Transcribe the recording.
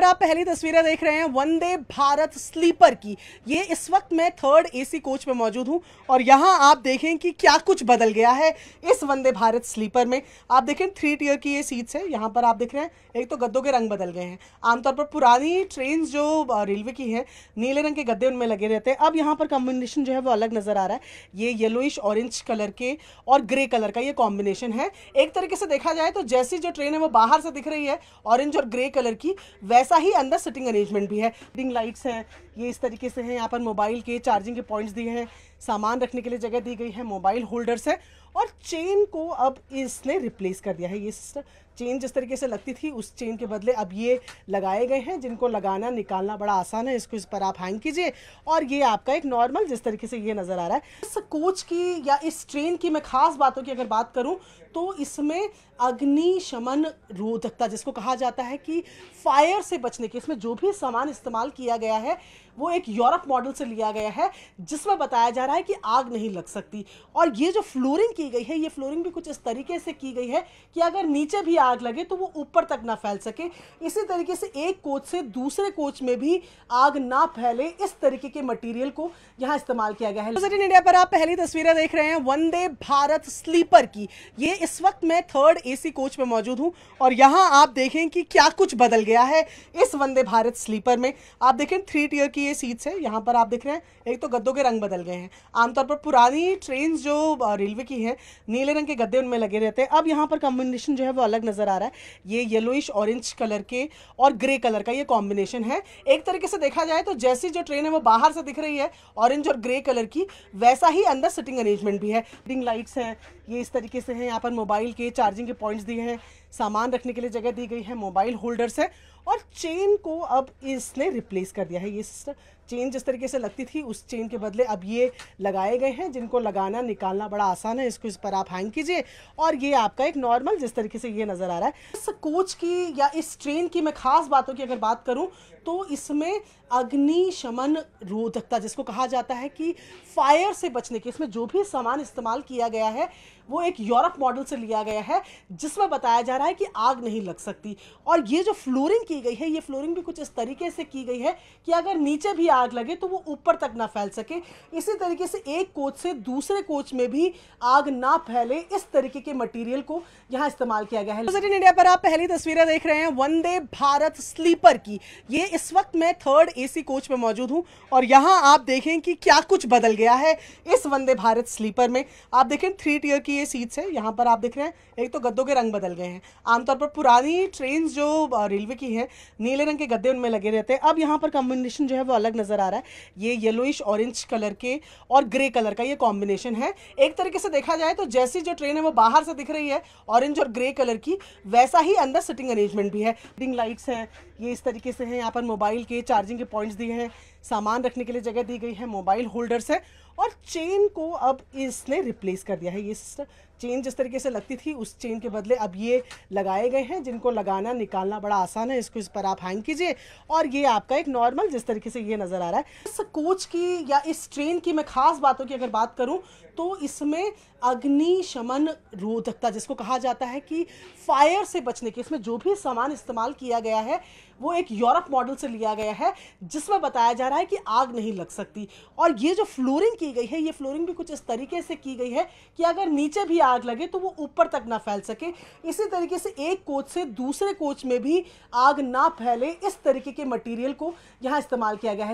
पर आप पहली तस्वीरें देख रहे हैं वंदे भारत स्लीपर की ये इस वक्त मैं थर्ड एसी कोच में मौजूद हूं और यहां आप देखें कि क्या कुछ बदल गया है इस वंदे भारत स्लीपर में आप देखें थ्री टीयर की ये सीट्स है यहां पर आप देख रहे हैं एक तो गद्दों के रंग बदल गए हैं आमतौर पर पुरानी ट्रेन जो रेलवे की है नीले रंग के गद्दे उनमें लगे रहते हैं अब यहाँ पर कॉम्बिनेशन जो है वो अलग नज़र आ रहा है ये येलोइश ऑरेंज कलर के और ग्रे कलर का ये कॉम्बिनेशन है एक तरीके से देखा जाए तो जैसी जो ट्रेन है वो बाहर से दिख रही है ऑरेंज और ग्रे कलर की वैसे ऐसा ही अंदर सिटिंग अरेंजमेंट भी है लाइट्स हैं ये इस तरीके से हैं यहाँ पर मोबाइल के चार्जिंग के पॉइंट्स दिए हैं सामान रखने के लिए जगह दी गई है मोबाइल होल्डर्स है और चेन को अब इसने रिप्लेस कर दिया है ये चेन जिस तरीके से लगती थी उस चेन के बदले अब ये लगाए गए हैं जिनको लगाना निकालना बड़ा आसान है इसको इस पर आप हैंग कीजिए और ये आपका एक नॉर्मल जिस तरीके से ये नज़र आ रहा है इस कोच की या इस ट्रेन की मैं खास बातों की अगर बात करूँ तो इसमें अग्निशमन रोधकता जिसको कहा जाता है कि फायर से बचने के इसमें जो भी सामान इस्तेमाल किया गया है वो एक यूरोप मॉडल से लिया गया है जिसमें बताया जा रहा है रहा है कि आग नहीं लग सकती और ये जो फ्लोरिंग की गई है ये फ्लोरिंग भी कुछ इस तरीके से की गई है कि अगर नीचे भी आग लगे तो वो ऊपर तक ना फैल सके इसी तरीके से एक कोच से दूसरे कोच में भी आग ना फैले इस तरीके के मटीरियल को यहाँ इस्तेमाल किया गया है इंडिया पर आप पहली तस्वीरें देख रहे हैं वंदे भारत स्लीपर की ये इस वक्त मैं थर्ड ए कोच में मौजूद हूँ और यहाँ आप देखें कि क्या कुछ बदल गया है इस वंदे भारत स्लीपर में आप देखें थ्री टीयर की ये सीट्स है यहाँ पर आप देख रहे हैं एक तो गद्दों के रंग बदल गए हैं आमतौर पर पुरानी ट्रेन जो रेलवे की हैं नीले रंग के गद्दे उनमें लगे रहते हैं अब यहाँ पर कॉम्बिनेशन जो है वो अलग नज़र आ रहा है ये येलोइश ऑरेंज कलर के और ग्रे कलर का ये कॉम्बिनेशन है एक तरीके से देखा जाए तो जैसी जो ट्रेन है वो बाहर से दिख रही है ऑरेंज और ग्रे कलर की वैसा ही अंदर सिटिंग अरेंजमेंट भी है रिंग लाइट्स हैं ये इस तरीके से हैं यहाँ पर मोबाइल के चार्जिंग के पॉइंट्स दिए हैं सामान रखने के लिए जगह दी गई है मोबाइल होल्डर्स हैं और चेन को अब इसने रिप्लेस कर दिया है ये सिस्टम चेन जिस तरीके से लगती थी उस चेन के बदले अब ये लगाए गए हैं जिनको लगाना निकालना बड़ा आसान है इसको इस पर आप हैंग कीजिए और ये आपका एक नॉर्मल जिस तरीके से ये नज़र आ रहा है इस कोच की या इस ट्रेन की मैं खास बातों की अगर बात करूं तो इसमें अग्निशमन रोधकता जिसको कहा जाता है कि फायर से बचने के इसमें जो भी सामान इस्तेमाल किया गया है वो एक यूरोप मॉडल से लिया गया है जिसमें बताया जा रहा है कि आग नहीं लग सकती और ये जो फ्लोरिंग की गई है ये फ्लोरिंग भी कुछ इस तरीके से की गई है कि अगर नीचे भी आग लगे तो वो ऊपर तक ना फैल सके इसी तरीके से एक कोच से दूसरे कोच में भी आग ना फैले इस तरीके के मटीरियल को यहाँ इस्तेमाल किया गया है इन इंडिया पर आप पहली तस्वीरें देख रहे हैं वंदे भारत स्लीपर की ये इस वक्त मैं थर्ड ए कोच में मौजूद हूँ और यहाँ आप देखें कि क्या कुछ बदल गया है इस वंदे भारत स्लीपर में आप देखें थ्री टीयर की ये सीट्स हैं यहाँ पर आप देख रहे हैं एक तो गद्दों के रंग बदल गए हैं आमतौर पर पुरानी ट्रेन जो रेलवे की हैं नीले रंग के गद्दे उनमें लगे रहते हैं अब यहाँ पर कॉम्बिनेशन जो है वो अलग नज़र आ रहा है ये येलोइश ऑरेंज कलर के और ग्रे कलर का ये कॉम्बिनेशन है एक तरीके से देखा जाए तो जैसी जो ट्रेन है वो बाहर से दिख रही है ऑरेंज और ग्रे कलर की वैसा ही अंदर सिटिंग अरेंजमेंट भी है लाइट्स हैं ये इस तरीके से हैं यहाँ पर मोबाइल के चार्जिंग के पॉइंट्स दिए हैं सामान रखने के लिए जगह दी गई है मोबाइल होल्डर्स है और चेन को अब इसने रिप्लेस कर दिया है ये चेन जिस तरीके से लगती थी उस चेन के बदले अब ये लगाए गए हैं जिनको लगाना निकालना बड़ा आसान है इसको इस पर आप हैंग कीजिए और ये आपका एक नॉर्मल जिस तरीके से ये नज़र आ रहा है इस कोच की या इस ट्रेन की मैं खास बातों की अगर बात करूं तो इसमें अग्निशमन रोधकता जिसको कहा जाता है कि फायर से बचने के इसमें जो भी सामान इस्तेमाल किया गया है वो एक यूरोप मॉडल से लिया गया है जिसमें बताया जा रहा है कि आग नहीं लग सकती और ये जो फ्लोरिंग की गई है ये फ्लोरिंग भी कुछ इस तरीके से की गई है कि अगर नीचे भी आग लगे तो वो ऊपर तक ना फैल सके इसी तरीके से एक कोच से दूसरे कोच में भी आग ना फैले इस तरीके के मटेरियल को यहाँ इस्तेमाल किया गया है